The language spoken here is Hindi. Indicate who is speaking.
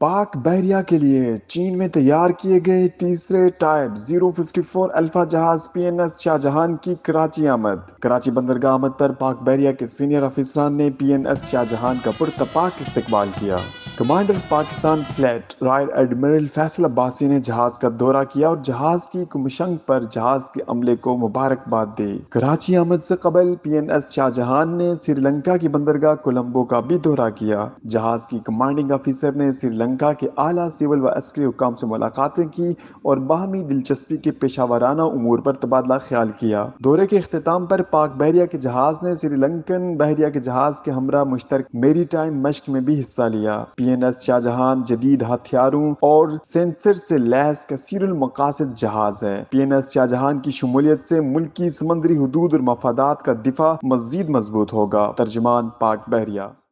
Speaker 1: पाक बहरिया के लिए चीन में तैयार किए गए तीसरे टाइप 054 अल्फा जहाज पीएनएस शाहजहां की कराची आमद कराची बंदरगाह आमद पर पाक बहरिया के सीनियर अफिसरान ने पीएनएस शाहजहां का पुरतपाक इस्तेमाल किया commander Pakistan fleet royal admiral Faisal Abbasi ने जहाज का दौरा किया और जहाज की कुमशंग पर जहाज के अमले को मुबारकबाद दी कराची आमद से कबल पी एन एस शाहजहां ने श्रीलंका की बंदरगाह कोलंबो का भी दौरा किया जहाज की कमांडिंग ऑफिसर ने श्रीलंका के आला सिविल व अस्करी हुकाम से मुलाकातें की और बाहमी दिलचस्पी के पेशावराना उमूर पर तबादला ख्याल किया दौरे के अख्ताम पर पाक बहरिया के जहाज ने श्रीलंकन बहरिया के जहाज के हमरा मुश्तर मेरी टाइम मश्क में भी हिस्सा लिया पी वीएनएस शाहजहां जदीद हथियारों और सेंसर से लैस कसीरुल मकासद जहाज है पी एन एस शाहजहां की शमूलियत से मुल्क की समंदरी हदूद और मफादात का दिफा मजीद मजबूत होगा तर्जमान पाक बहरिया